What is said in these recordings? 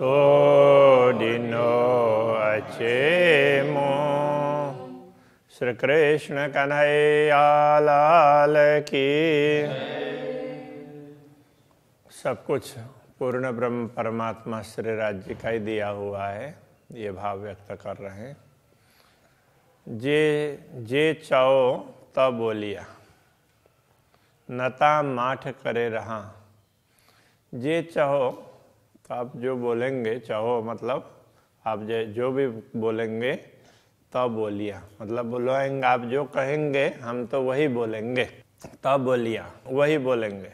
तो दिनो अचे मो श्री कृष्ण कन्हैया लाल की सब कुछ पूर्ण ब्रह्म परमात्मा श्री राज्य का ही दिया हुआ है ये भाव व्यक्त कर रहे हैं जे जे चाओ तब बोलिया नता माठ करे रहा जे चाहो तो आप जो बोलेंगे चाहो मतलब आप जो भी बोलेंगे तो बोलिया मतलब बोलेंगे आप जो कहेंगे हम तो वही बोलेंगे तो बोलिया वही बोलेंगे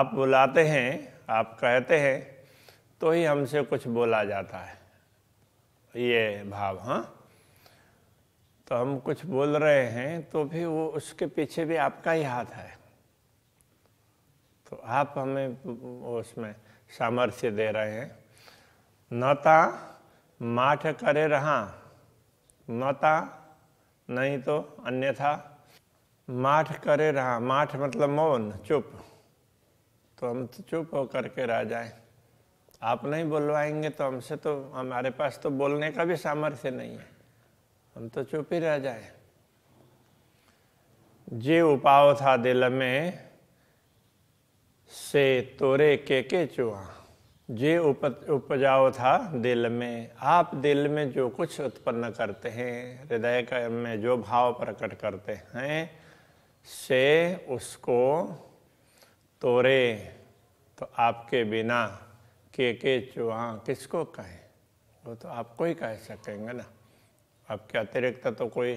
आप बुलाते हैं आप कहते हैं तो ही हमसे कुछ बोला जाता है ये भाव हाँ तो हम कुछ बोल रहे हैं तो भी वो उसके पीछे भी आपका ही हाथ है तो आप हमें उसमें सामर्थ्य दे रहे हैं नता माठ करे रहा नता नहीं तो अन्यथा माठ करे रहा माठ मतलब मौन चुप तो हम तो चुप होकर के रह जाए आप नहीं बोलवाएंगे तो हमसे तो हमारे पास तो बोलने का भी सामर्थ्य नहीं है हम तो चुप ही रह जाए जे उपाव था दिल में से तोरे के के चुआ जे उप उपजाओ था दिल में आप दिल में जो कुछ उत्पन्न करते हैं हृदय में जो भाव प्रकट करते हैं से उसको तोरे तो आपके बिना के के चुहा किसको कहें वो तो आपको ही कह सकेंगे ना आपके अतिरिक्त तो कोई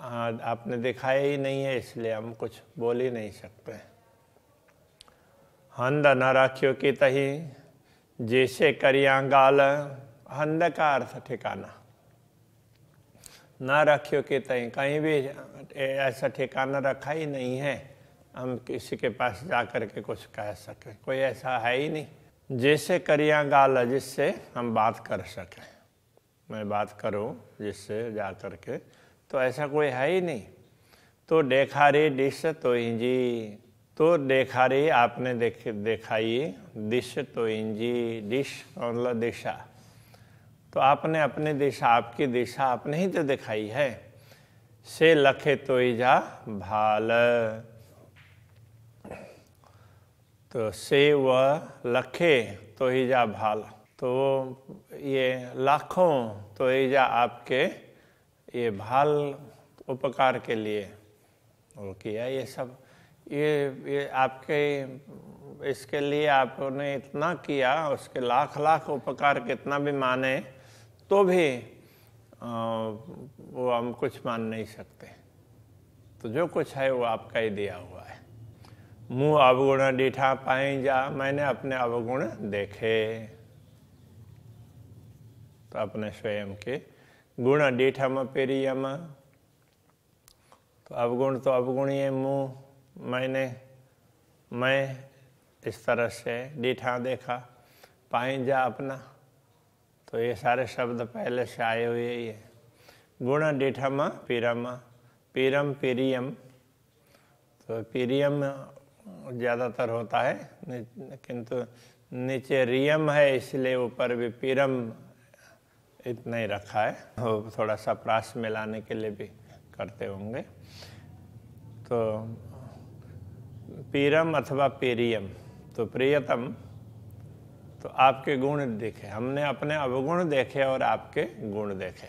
आपने दिखाया ही नहीं है इसलिए हम कुछ बोल ही नहीं सकते हैं हंद न रखियो कि तही जैसे करिया गाल हंद का अर्थ ठिकाना न रखियो कि तही कहीं भी ऐसा ठिकाना रखा ही नहीं है हम किसी के पास जा कर के कुछ कह सकें कोई ऐसा है ही नहीं जैसे करिया गाल जिससे हम बात कर सकें मैं बात करूं जिससे जा कर के तो ऐसा कोई है ही नहीं तो देखा रे डिस तो इंजी तो देखा रही आपने देख देखाई दिश तो इंजी दिश और दिशा तो आपने अपने दिशा आपकी दिशा आपने ही तो दिखाई है से लखे तो जा भाल तो से व लखे तो ही जा भाल तो ये लाखों तो ही जा आपके ये भाल उपकार के लिए वो किया ये सब ये ये आपके इसके लिए आपने इतना किया उसके लाख लाख उपकार कितना भी माने तो भी आ, वो हम कुछ मान नहीं सकते तो जो कुछ है वो आपका ही दिया हुआ है मुंह अवगुण डीठा पाए जा मैंने अपने अवगुण देखे तो अपने स्वयं के गुण डीठम पेरियम तो अवगुण तो है मुंह मैंने मैं इस तरह से डीठा देखा पाई जा अपना तो ये सारे शब्द पहले से आए हुए ही है गुण डीठम पीरम पीरम पीरियम तो पीरियम ज़्यादातर होता है किंतु नीचे रियम है इसलिए ऊपर भी पीरम इतना ही रखा है वो थोड़ा सा प्रास मिलाने के लिए भी करते होंगे तो पीरम अथवा पेरियम तो प्रियतम तो आपके गुण देखे हमने अपने अवगुण देखे और आपके गुण देखे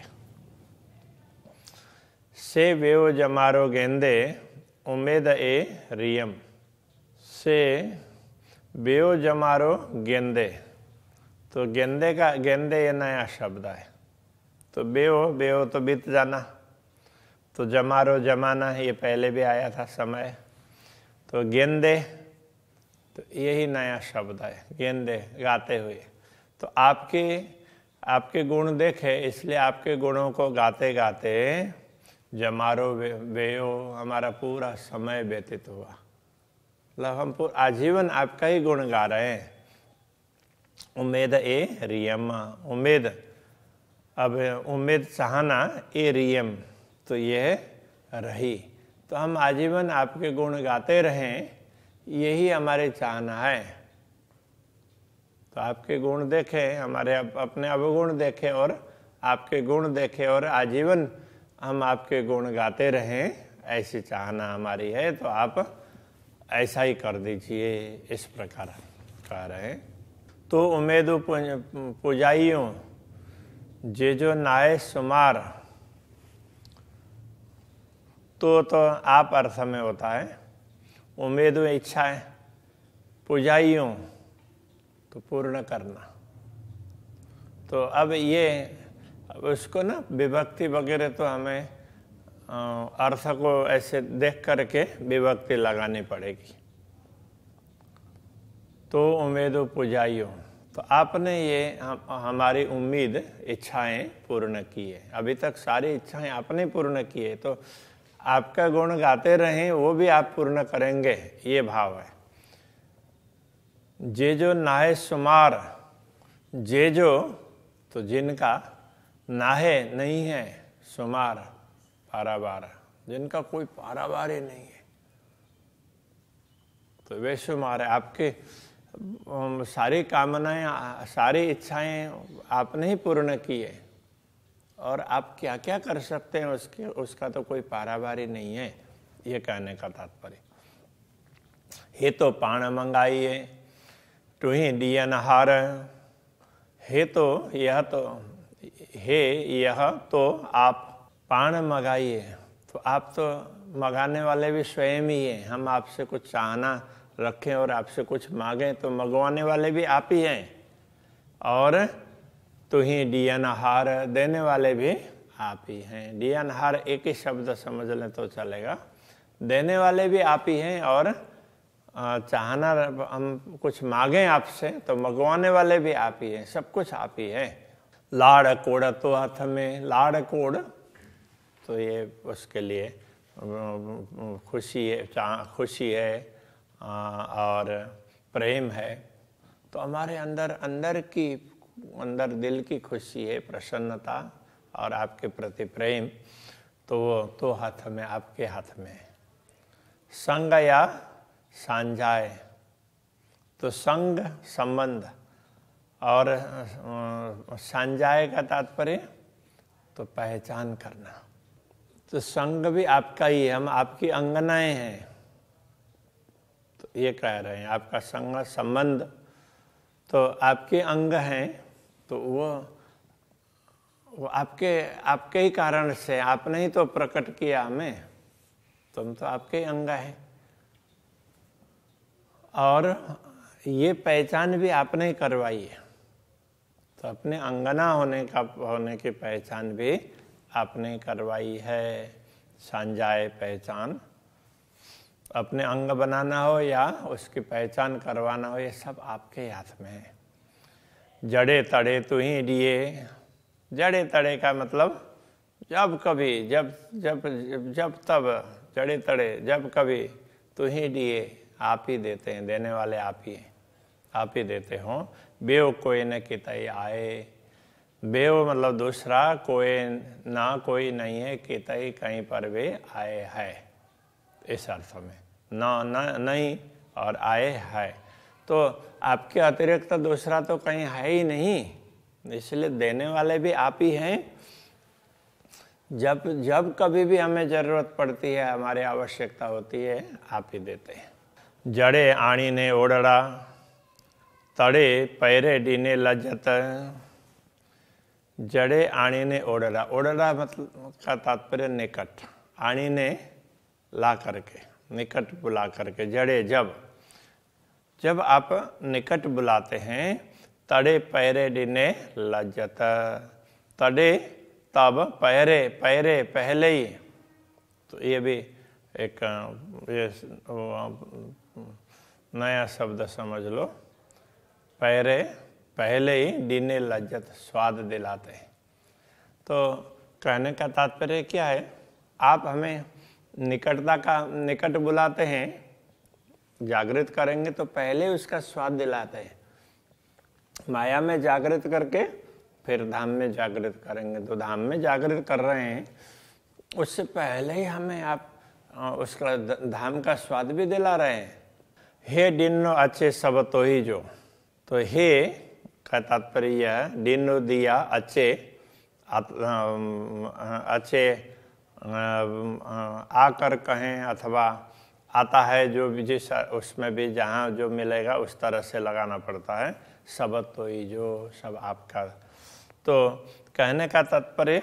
से वेव जमारो गेंदे उमेद ए रियम से बेओ जमारो गेंदे तो गेंदे का गेंदे ये नया शब्द है तो बेओ बेओ तो बीत जाना तो जमारो जमाना ये पहले भी आया था समय तो गेंदे तो यही नया शब्द है गेंदे गाते हुए तो आपके आपके गुण देखे इसलिए आपके गुणों को गाते गाते जमारो वे, वे हमारा पूरा समय व्यतीत हुआ मतलब हम पूरा आजीवन आपका ही गुण गा रहे हैं उम्मीद ए रियम उम्मीद अब उम्मीद चाहना ए रियम तो यह रही तो हम आजीवन आपके गुण गाते रहें यही हमारी चाहना है तो आपके गुण देखें हमारे अप, अपने अवगुण देखें और आपके गुण देखें और आजीवन हम आपके गुण गाते रहें ऐसी चाहना हमारी है तो आप ऐसा ही कर दीजिए इस प्रकार कह रहे हैं तो उम्मेद पुजाइयों जे जो नाय सुमार तो तो आप अर्थ में होता है उम्मीद में इच्छा है पुजाइयों तो पूर्ण करना तो अब ये अब उसको ना विभक्ति वगैरह तो हमें अर्थ को ऐसे देख करके विभक्ति लगानी पड़ेगी तो उम्मीद पुजाइयों तो आपने ये हम, हमारी उम्मीद इच्छाएं पूर्ण की है अभी तक सारी इच्छाएं आपने पूर्ण की है तो आपका गुण गाते रहें वो भी आप पूर्ण करेंगे ये भाव है जे जो नाहे सुमार जे जो तो जिनका नाहे नहीं है सुमार पारावार जिनका कोई पारावार ही नहीं है तो वे सुमार है आपके सारी कामनाएं सारी इच्छाएं आपने ही पूर्ण की है और आप क्या क्या कर सकते हैं उसके उसका तो कोई पारावारी नहीं है ये कहने का तात्पर्य हे तो पाण मंगाइए टू ही डीएन हार हे तो यह तो हे यह तो आप पाण मंगाइए तो आप तो मंगाने वाले भी स्वयं ही हैं हम आपसे कुछ चाहना रखें और आपसे कुछ मांगें तो मंगवाने वाले भी आप ही हैं और तो ही डीएनहार देने वाले भी आप ही हैं डीएनहार एक ही शब्द समझ लें तो चलेगा देने वाले भी आप ही हैं और चाहना हम कुछ मांगे आपसे तो मंगवाने वाले भी आप ही हैं सब कुछ आप ही हैं लाड़ कोड़ तो हाथ में लाड़ कोड़ तो ये उसके लिए खुशी है खुशी है और प्रेम है तो हमारे अंदर अंदर की अंदर दिल की खुशी है प्रसन्नता और आपके प्रति प्रेम तो वो तो हाथ में आपके हाथ में संग या सांझाए तो संग संबंध और सांझाए का तात्पर्य तो पहचान करना तो संग भी आपका ही है हम आपकी अंगनाएं हैं तो ये कह रहे हैं आपका संग संबंध तो आपके अंग हैं तो वो वो आपके आपके ही कारण से आपने ही तो प्रकट किया हमें तुम तो आपके ही अंग है और ये पहचान भी आपने ही करवाई है तो अपने अंगना होने का होने की पहचान भी आपने करवाई है सांजाए पहचान अपने अंग बनाना हो या उसकी पहचान करवाना हो ये सब आपके हाथ में है जड़े तड़े तू ही डिए जड़े तड़े का मतलब जब कभी जब जब जब, जब तब जड़े तड़े जब कभी तू ही डिए आप ही देते हैं देने वाले आप ही हैं आप ही देते हो बेव कोई न कितई आए बेव मतलब दूसरा कोई ना कोई नहीं है कितई कहीं पर वे आए है इस अर्थ में ना, ना नहीं और आए है तो आपके अतिरिक्त तो दूसरा तो कहीं है ही नहीं इसलिए देने वाले भी आप ही हैं जब जब कभी भी हमें ज़रूरत पड़ती है हमारी आवश्यकता होती है आप ही देते हैं जड़े आणी ने ओढ़ा तड़े पैरे डीने लजत जड़े आणी ने ओढ़ा ओढ़ा मतलब का तात्पर्य निकट आणी ने ला करके निकट बुला करके जड़े जब जब आप निकट बुलाते हैं तड़े पैरे डिने लज्जत तड़े तब पैरे पैरे पहले ही तो ये भी एक ये नया शब्द समझ लो पैरे पहले ही डिने लज्जत स्वाद दिलाते हैं तो कहने का तात्पर्य क्या है आप हमें निकटता का निकट बुलाते हैं जागृत करेंगे तो पहले उसका स्वाद दिलाते हैं माया में जागृत करके फिर धाम में जागृत करेंगे तो धाम में जागृत कर रहे हैं उससे पहले ही हमें आप उसका धाम का स्वाद भी दिला रहे हैं हे डिन्नो अच्छे सब तो ही जो तो हे का तात्पर्य है डिन्नो दिया अच्छे अच्छे आकर कहें अथवा आता है जो भी जिस उसमें भी जहाँ जो मिलेगा उस तरह से लगाना पड़ता है सब तो ही जो सब आपका तो कहने का तात्पर्य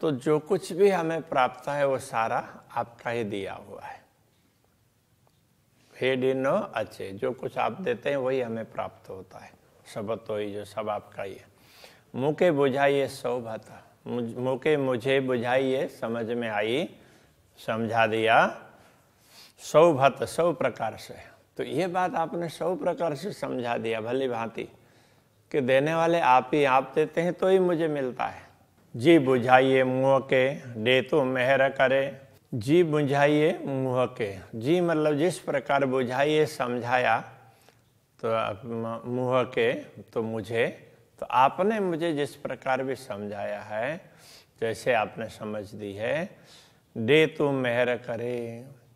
तो जो कुछ भी हमें प्राप्त है वो सारा आपका ही दिया हुआ है हे डिनो अच्छे जो कुछ आप देते हैं वही हमें प्राप्त होता है सब तो ही जो सब आपका ही है मुँह के बुझाइए सौभत मुँह के मुझे बुझाइए समझ में आई समझा दिया सौ भत सौ प्रकार से तो ये बात आपने सौ प्रकार से समझा दिया भली भांति कि देने वाले आप ही आप देते हैं तो ही मुझे मिलता है जी बुझाइए मुँह के दे तो मेहर करे जी बुझाइए मुँह के जी मतलब जिस प्रकार बुझाइए समझाया तो मुँह के तो मुझे तो आपने मुझे जिस प्रकार भी समझाया है जैसे आपने समझ दी है दे तू तो मेहर करे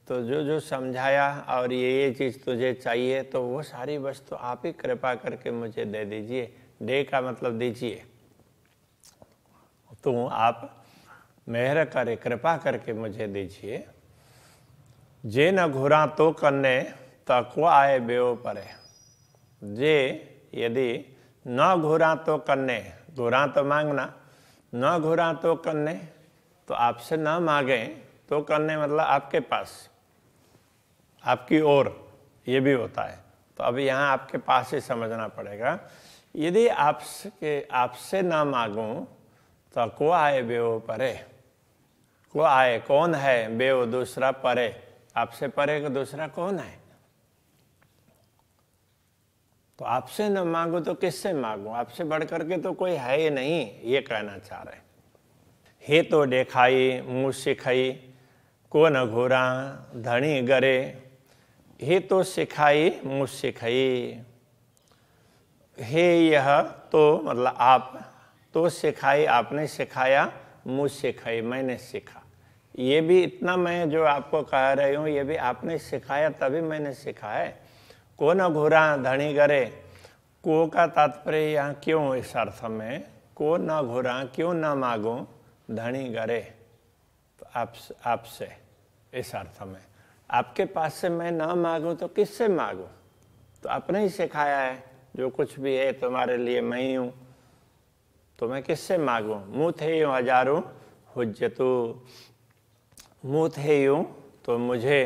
तो जो जो समझाया और ये ये चीज़ तुझे चाहिए तो वो सारी वस्तु तो आप ही कृपा करके मुझे दे दीजिए दे का मतलब दीजिए तो आप मेहर करे कृपा करके मुझे दीजिए जे न घुरा तो कन्ने तको आए बेओ परे जे यदि न घुरा तो कन्ने घुरा तो मांगना न घुरा तो कन्ने तो आपसे न मांगे तो करने मतलब आपके पास आपकी ओर ये भी होता है तो अभी यहाँ आपके पास ही समझना पड़ेगा यदि आपसे आपसे ना मांगूं तो को आए बेओ परे को आए कौन है बेओ दूसरा परे आपसे परे का दूसरा कौन है तो आपसे ना मांगो तो किससे मांगू आपसे बढ़ करके तो कोई है ही नहीं ये कहना चाह रहे हे तो देखाई मुँह सिखाई को न घोरा धनी गरे हे तो सिखाए मुझ सिखाए हे यह तो मतलब आप तो सिखाए आपने सिखाया मुझ सिखाए मैंने सीखा ये भी इतना मैं जो आपको कह रही हूँ ये भी आपने सिखाया तभी मैंने सिखा है को न घुरा धनी करे को का तात्पर्य यहाँ क्यों इस अर्थ में को न घुरा क्यों न मांगो धनी करे तो आप आपसे इस अर्थ में आपके पास से मैं ना मांगू तो किससे मांगू तो आपने ही सिखाया है जो कुछ भी है तुम्हारे लिए मैं ही हूँ तो मैं किससे मांगू मुँह थे यूँ हजारों हुजतु मुंह थे यूँ तो मुझे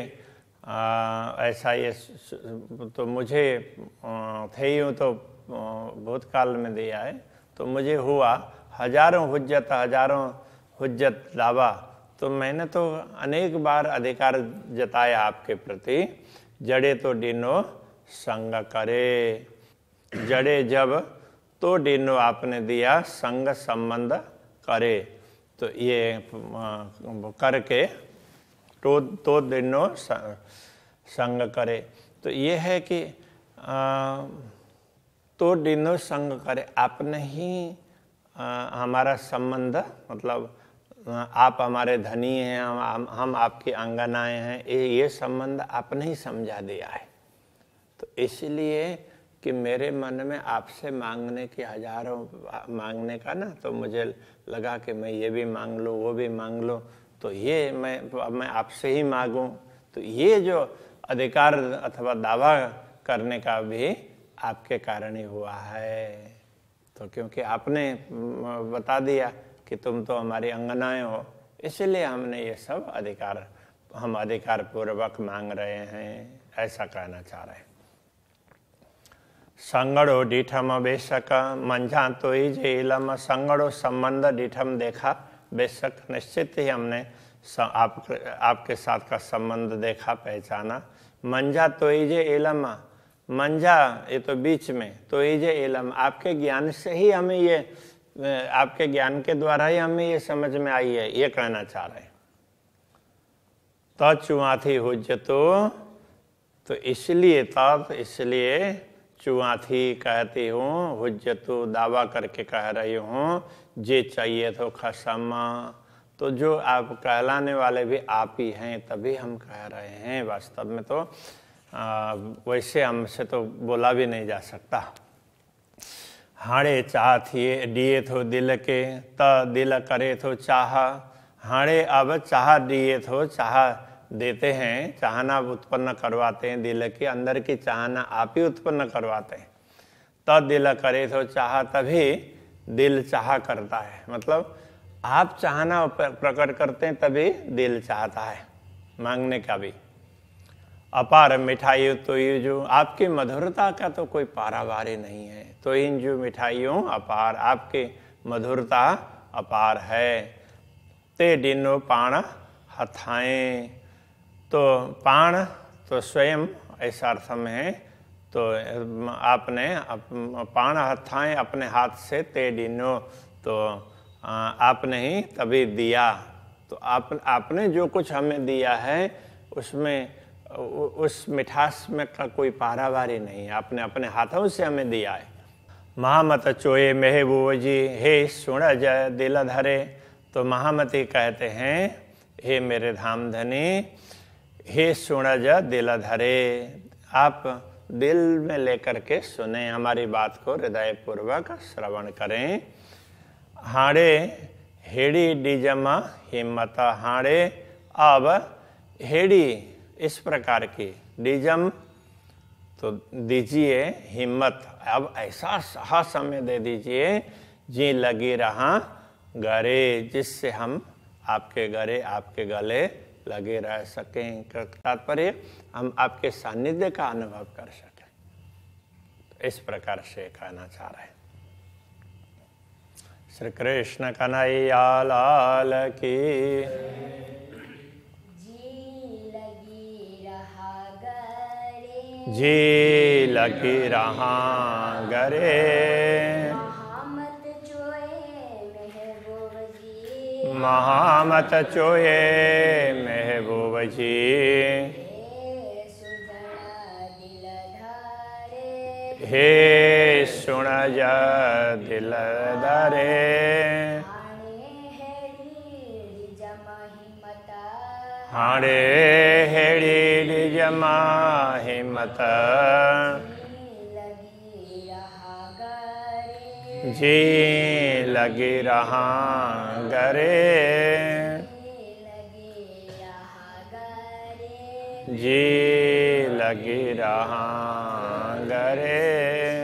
आ, ऐसा ये तो मुझे थे यूँ तो भूतकाल में दिया है तो मुझे हुआ हजारों हुज्जत हजारों हुज्जत दावा तो मैंने तो अनेक बार अधिकार जताया आपके प्रति जड़े तो डिनो संग करे जड़े जब तो डिनो आपने दिया संग संबंध करे तो ये करके तो तो डिनो संग करे तो ये है कि आ, तो डिनो संग करे आपने ही आ, हमारा संबंध मतलब आप हमारे धनी हैं हम हम आपकी अंगनाए हैं ये ये संबंध आपने ही समझा दिया है तो इसलिए कि मेरे मन में आपसे मांगने की हजारों मांगने का ना तो मुझे लगा कि मैं ये भी मांग लूँ वो भी मांग लूँ तो ये मैं मैं आपसे ही मांगूँ तो ये जो अधिकार अथवा दावा करने का भी आपके कारण ही हुआ है तो क्योंकि आपने बता दिया कि तुम तो हमारी अंगनाएं हो इसलिए हमने ये सब अधिकार हम अधिकार पूर्वक मांग रहे हैं ऐसा कहना चाह रहे हैं संगड़ो डीठम बेशक मंझा तो ही इलम संगड़ो संबंध डीठम देखा बेशक निश्चित ही हमने आप, आपके साथ का संबंध देखा पहचाना मंझा तो जे इलम मंझा ये तो बीच में तो ही जे इलम आपके ज्ञान से ही हमें ये आपके ज्ञान के द्वारा ही हमें ये समझ में आई है ये कहना चाह रहे हैं तो हो जो तो इसलिए तत् तो इसलिए चुआथी कहती हूँ हुज्जतो दावा करके कह रही हूँ जे चाहिए तो खसमा तो जो आप कहलाने वाले भी आप ही हैं तभी हम कह रहे हैं वास्तव में तो आ, वैसे हमसे तो बोला भी नहीं जा सकता हाणे चाह थिए ॾिए थो दिलि खे त दिलि करे थो चाह हाणे अब चाह दिए थो चाह देते हैं चाहना उत्पन्न करवाते हैं दिल के अंदर की चाहना आप ही उत्पन्न करवाते हैं त दिल करे तो चाह तभी दिल चाह करता है मतलब आप चाहना प्रकट करते हैं तभी दिल चाहता है मांगने का भी अपार मिठाइयों तो ये जो आपकी मधुरता का तो कोई पारावार नहीं है तो इन जो मिठाइयों अपार आपके मधुरता अपार है ते डिनो पाण हथाएँ तो पाण तो स्वयं ऐसा अर्थ में है तो आपने अप, पाण हथाएं अपने हाथ से ते डिनो तो आ, आपने ही तभी दिया तो आप आपने जो कुछ हमें दिया है उसमें उस मिठास में का कोई पारावार ही नहीं आपने अपने हाथों से हमें दिया है महामत चोए मेहबूब जी हे सुण जय दिल धरे तो महामती कहते हैं हे मेरे धाम धनी हे सुण जय दिल धरे आप दिल में लेकर के सुने हमारी बात को हृदय पूर्वक श्रवण करें हाड़े हेड़ी डिजमा हिम्मत हाड़े अब हेड़ी इस प्रकार के डिजम तो दीजिए हिम्मत अब ऐसा साहस हमें दे दीजिए जी लगी रहा गरे जिससे हम आपके गरे आपके गले लगे रह सकें तात्पर्य हम आपके सानिध्य का अनुभव कर सकें तो इस प्रकार से कहना चाह रहे हैं श्री कृष्ण कन्हैया लाल की जी लकी रहा गरे महामत चोए महबूब जी हे सुन जा दिल दरे हाणे अहिड़ी ॾिज मां हिमत जी लॻी रह गर जी लॻी रह गे